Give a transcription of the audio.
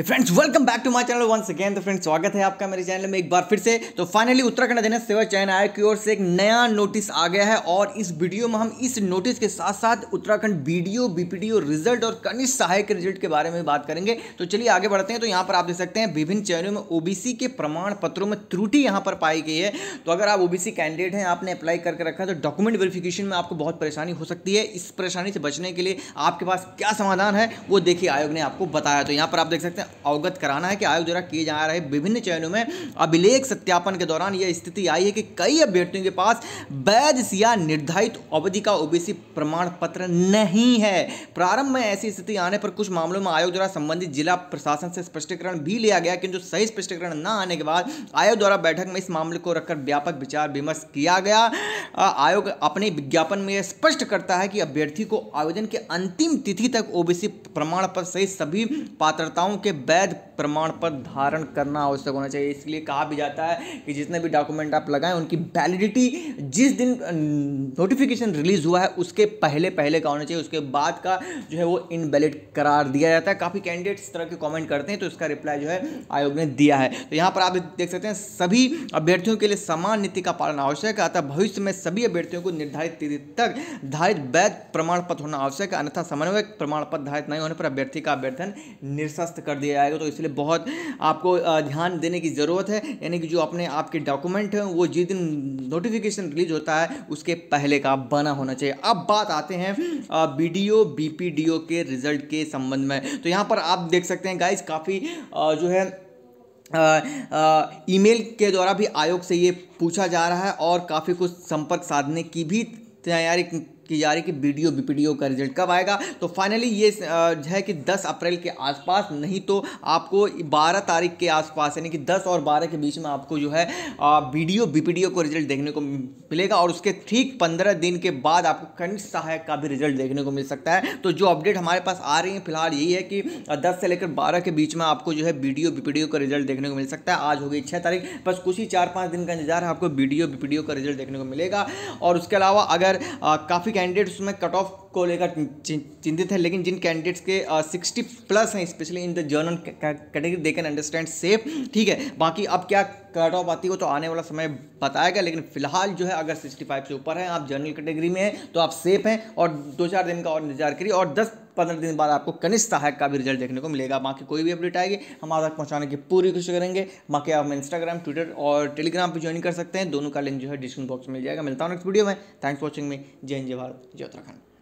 friends welcome back to my channel once again तो friends स्वागत है आपका मेरे चैनल में एक बार फिर से तो फाइनली उत्तराखंड अधीन सेवा चयन आयोग की ओर से एक नया नोटिस आ गया है और इस वीडियो में हम इस नोटिस के साथ साथ उत्तराखंड बीडीओ बीपीडीओ रिजल्ट और कनिष्ठ सहायक रिजल्ट के बारे में बात करेंगे तो चलिए आगे बढ़ते हैं तो यहाँ पर आप देख सकते हैं विभिन्न चयनों में ओबीसी के प्रमाण पत्रों में त्रुटि यहाँ पर पाई गई है तो अगर आप ओ कैंडिडेट हैं आपने अप्लाई करके रखा है तो डॉक्यूमेंट वेरिफिकेशन में आपको बहुत परेशानी हो सकती है इस परेशानी से बचने के लिए आपके पास क्या समाधान है वो देखिए आयोग ने आपको बताया तो यहाँ पर आप देख सकते हैं अवगत कराना है कि आयोग द्वारा किए जा रहे विभिन्न चयनों में अभिलेख सत्यापन के दौरान यह स्थिति आई है कि कई अभ्यर्थियों के पास वैध या निर्धारित अवधि का ओबीसी प्रमाण पत्र नहीं है प्रारंभ में ऐसी स्थिति आने पर कुछ मामलों में आयोग द्वारा संबंधित जिला प्रशासन से स्पष्टीकरण भी लिया गया किंतु सही स्पष्टीकरण न आने के बाद आयोग द्वारा बैठक में इस मामले को रखकर व्यापक विचार विमर्श किया गया आयोग अपने विज्ञापन में स्पष्ट करता है कि अभ्यर्थी को आवेदन के अंतिम तिथि तक ओबीसी प्रमाण पत्र सहित सभी पात्रताओं के वैध प्रमाण पत्र धारण करना आवश्यक होना चाहिए इसलिए कहा भी जाता है कि जितने भी डॉक्यूमेंट आप लगाएं उनकी वैलिडिटी जिस दिन नोटिफिकेशन रिलीज हुआ है उसके पहले पहले का होना चाहिए उसके बाद का जो है वो इनवैलिड करार दिया जाता है काफ़ी कैंडिडेट इस तरह के कॉमेंट करते हैं तो इसका रिप्लाई जो है आयोग ने दिया है तो यहाँ पर आप देख सकते हैं सभी अभ्यर्थियों के लिए समान नीति का पालन आवश्यक है अतः भविष्य में सभी अभ्यर्थियों को निर्धारित तिथि तक धारित वैध प्रमाण पत्र होना आवश्यक है अन्यथा समन्वय प्रमाण पत्र धारित नहीं होने पर अभ्यर्थी का अभ्यर्थन निरस्त कर दिया जाएगा तो इसलिए बहुत आपको ध्यान देने की ज़रूरत है यानी कि जो अपने आपके डॉक्यूमेंट हैं वो जिस दिन नोटिफिकेशन रिलीज होता है उसके पहले का बना होना चाहिए अब बात आते हैं B D O B P D O के रिजल्ट के संबंध में तो यहाँ पर आप देख सकते हैं गाइज काफ़ी जो है ईमेल के द्वारा भी आयोग से ये पूछा जा रहा है और काफ़ी कुछ संपर्क साधने की भी तैयारी की जा रही कि B D D O B P O का रिजल्ट कब आएगा तो फाइनली ये है कि 10 अप्रैल के आसपास नहीं तो आपको 12 तारीख के आसपास यानी कि 10 और 12 के बीच में आपको जो है B B D O P D O को रिजल्ट देखने को मिलेगा और उसके ठीक 15 दिन के बाद आपको खनिज सहायक का भी रिजल्ट देखने को मिल सकता है तो जो अपडेट हमारे पास आ रही है फिलहाल यही है कि दस से लेकर बारह के बीच में आपको जो है B B D O P D O का रिजल्ट देखने को मिल सकता है आज हो गई छः तारीख बस कुछ ही चार पाँच दिन का इंतजार है आपको B B D O P D O का रिजल्ट देखने को मिलेगा और उसके अलावा अगर काफ़ी कैंडिडेट्स में कट ऑफ को लेकर चिंतित है लेकिन जिन कैंडिडेट्स के सिक्सटी प्लस हैं specially in the general category they can understand safe ठीक है बाकी अब क्या कट ऑफ आती हो तो आने वाला समय बताएगा लेकिन फिलहाल जो है अगर सिक्सटी फाइव से ऊपर है आप जर्नल कैटेगरी में हैं तो आप सेफ हैं और दो चार दिन का और इंतजार करिए और दस पंद्रह दिन बाद आपको कनिष्ठ सहायक का भी रिजल्ट देखने को मिलेगा बाकी कोई भी अपडेट आएगी हम आज तक पहुँचाने की पूरी कोशिश करेंगे बाकी आप इंस्टाग्राम ट्विटर और टेलीग्राम पर ज्वाइन कर सकते हैं दोनों का लिंक जो है डिस्क्रिप्शन बॉक्स में मिल जाएगा मिलता हूँ नेक्स्ट वीडियो में थैंक्स वॉचिंग में जय जय भारत जय उत्तराखंड